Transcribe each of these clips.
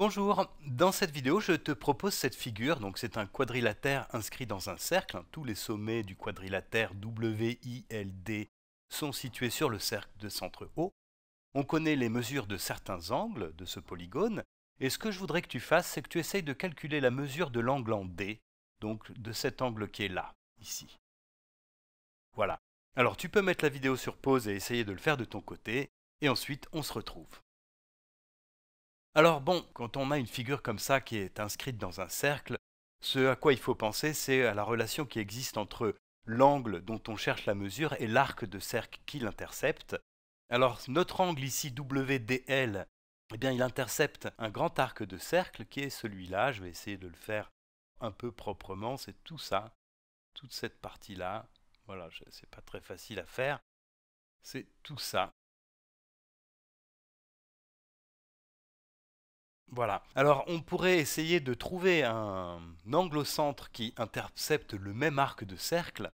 Bonjour, dans cette vidéo je te propose cette figure, donc c'est un quadrilatère inscrit dans un cercle, tous les sommets du quadrilatère WILD sont situés sur le cercle de centre haut On connaît les mesures de certains angles de ce polygone, et ce que je voudrais que tu fasses, c'est que tu essayes de calculer la mesure de l'angle en D, donc de cet angle qui est là, ici. Voilà. Alors tu peux mettre la vidéo sur pause et essayer de le faire de ton côté, et ensuite on se retrouve. Alors bon, quand on a une figure comme ça qui est inscrite dans un cercle, ce à quoi il faut penser, c'est à la relation qui existe entre l'angle dont on cherche la mesure et l'arc de cercle qui l'intercepte. Alors notre angle ici WDL, eh bien il intercepte un grand arc de cercle qui est celui-là, je vais essayer de le faire un peu proprement, c'est tout ça, toute cette partie-là. Voilà, c'est pas très facile à faire. C'est tout ça. Voilà. Alors, on pourrait essayer de trouver un angle au centre qui intercepte le même arc de cercle,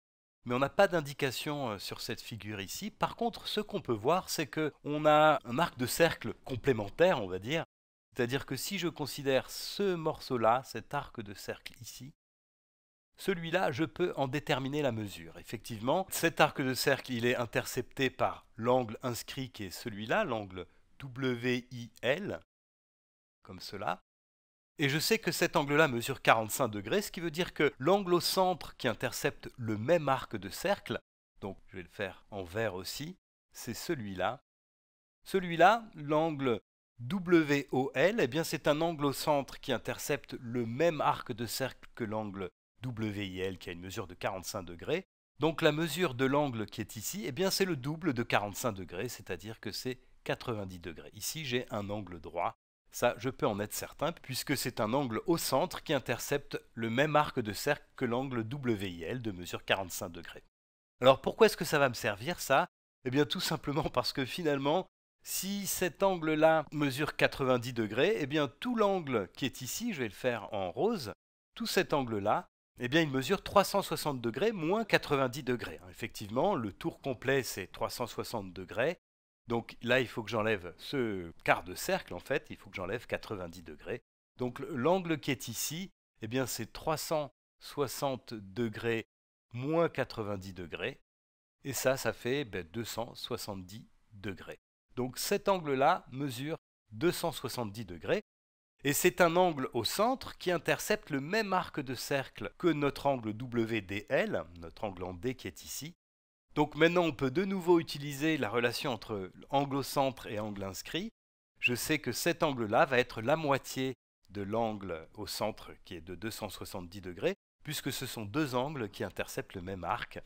mais on n'a pas d'indication euh, sur cette figure ici. Par contre, ce qu'on peut voir, c'est que on a un arc de cercle complémentaire, on va dire. C'est-à-dire que si je considère ce morceau-là, cet arc de cercle ici, celui-là, je peux en déterminer la mesure. Effectivement, cet arc de cercle, il est intercepté par l'angle inscrit qui est celui-là, l'angle WIL, comme cela. Et je sais que cet angle-là mesure 45 degrés, ce qui veut dire que l'angle au centre qui intercepte le même arc de cercle, donc je vais le faire en vert aussi, c'est celui-là. Celui-là, l'angle WOL, eh bien c'est un angle au centre qui intercepte le même arc de cercle que l'angle WIL qui a une mesure de 45 degrés. Donc la mesure de l'angle qui est ici, eh bien c'est le double de 45 degrés, c'est-à-dire que c'est 90 degrés. Ici, j'ai un angle droit ça, je peux en être certain, puisque c'est un angle au centre qui intercepte le même arc de cercle que l'angle WIL de mesure 45 degrés. Alors pourquoi est-ce que ça va me servir ça Eh bien tout simplement parce que finalement, si cet angle-là mesure 90 degrés, eh bien tout l'angle qui est ici, je vais le faire en rose, tout cet angle-là, eh bien il mesure 360 degrés moins 90 degrés. Effectivement, le tour complet c'est 360 degrés, donc là, il faut que j'enlève ce quart de cercle, en fait, il faut que j'enlève 90 degrés. Donc l'angle qui est ici, eh bien c'est 360 degrés moins 90 degrés. Et ça, ça fait 270 ben, degrés. Donc cet angle-là mesure 270 degrés. Et c'est un angle au centre qui intercepte le même arc de cercle que notre angle WDL, notre angle en D qui est ici. Donc maintenant, on peut de nouveau utiliser la relation entre au centre et angle inscrit. Je sais que cet angle-là va être la moitié de l'angle au centre, qui est de 270 degrés, puisque ce sont deux angles qui interceptent le même arc.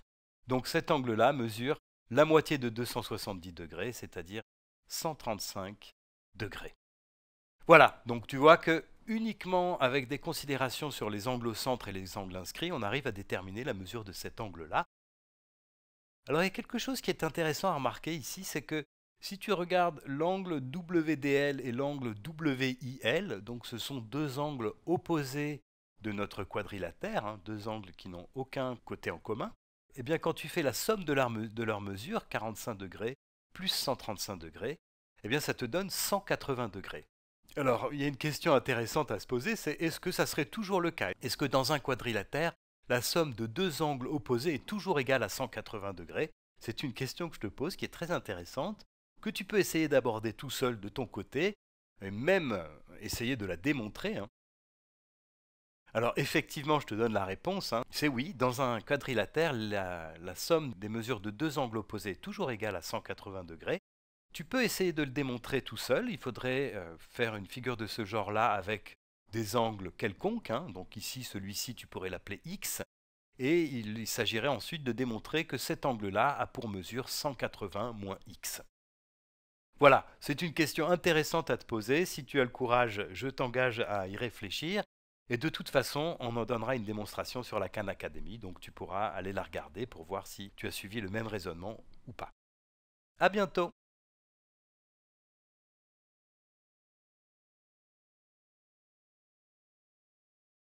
Donc cet angle-là mesure la moitié de 270 degrés, c'est-à-dire 135 degrés. Voilà, donc tu vois que uniquement avec des considérations sur les angles au centre et les angles inscrits, on arrive à déterminer la mesure de cet angle-là. Alors il y a quelque chose qui est intéressant à remarquer ici, c'est que si tu regardes l'angle WDL et l'angle WIL, donc ce sont deux angles opposés de notre quadrilatère, hein, deux angles qui n'ont aucun côté en commun, eh bien quand tu fais la somme de, leur, mesure, leurs mesures, 45 degrés plus 135 degrés, eh bien ça te donne 180 degrés. Alors, il y a une question intéressante à se poser, c'est est-ce que ça serait toujours le cas Est-ce que dans un quadrilatère, la somme de deux angles opposés est toujours égale à 180 degrés C'est une question que je te pose qui est très intéressante, que tu peux essayer d'aborder tout seul de ton côté, et même euh, essayer de la démontrer. Hein. Alors effectivement, je te donne la réponse. Hein. C'est oui, dans un quadrilatère, la, somme des mesures de deux angles opposés est toujours égale à 180 degrés. Tu peux essayer de le démontrer tout seul. Il faudrait euh, faire une figure de ce genre-là avec des angles quelconques, hein. donc ici celui-ci tu pourrais l'appeler x, et il, s'agirait ensuite de démontrer que cet angle-là a pour mesure 180 moins x. Voilà, c'est une question intéressante à te poser, si tu as le courage, je t'engage à y réfléchir, et de toute façon, on en donnera une démonstration sur la Khan Academy, donc tu pourras aller la regarder pour voir si tu as suivi le même raisonnement ou pas. À bientôt